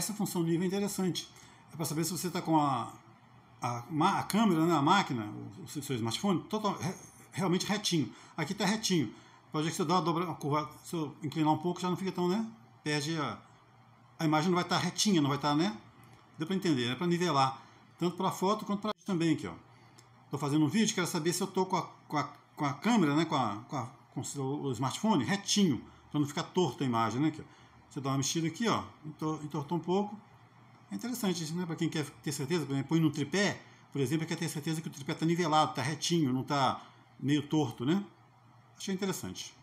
essa função livre é interessante. É para saber se você está com a, a, a, câmera, né, a máquina, o, o seu smartphone, total, re, realmente retinho. Aqui está retinho. Pode ser que você dá uma dobra, uma curva, se eu inclinar um pouco, já não fica tão, né? Perde a. A imagem não vai estar tá retinha, não vai estar, tá, né? Deu para entender, é né? para nivelar. Tanto para foto quanto para também aqui, ó. Estou fazendo um vídeo, quero saber se eu estou com a, com, a, com a câmera, né? Com, a, com, a, com o smartphone retinho, para não ficar torto a imagem, né? Aqui, ó. Você dá uma mexida aqui, ó. Entortou um pouco. É interessante isso, né? Para quem quer ter certeza, por exemplo, põe no tripé, por exemplo, quer ter certeza que o tripé está nivelado, está retinho, não está meio torto, né? Achei interessante.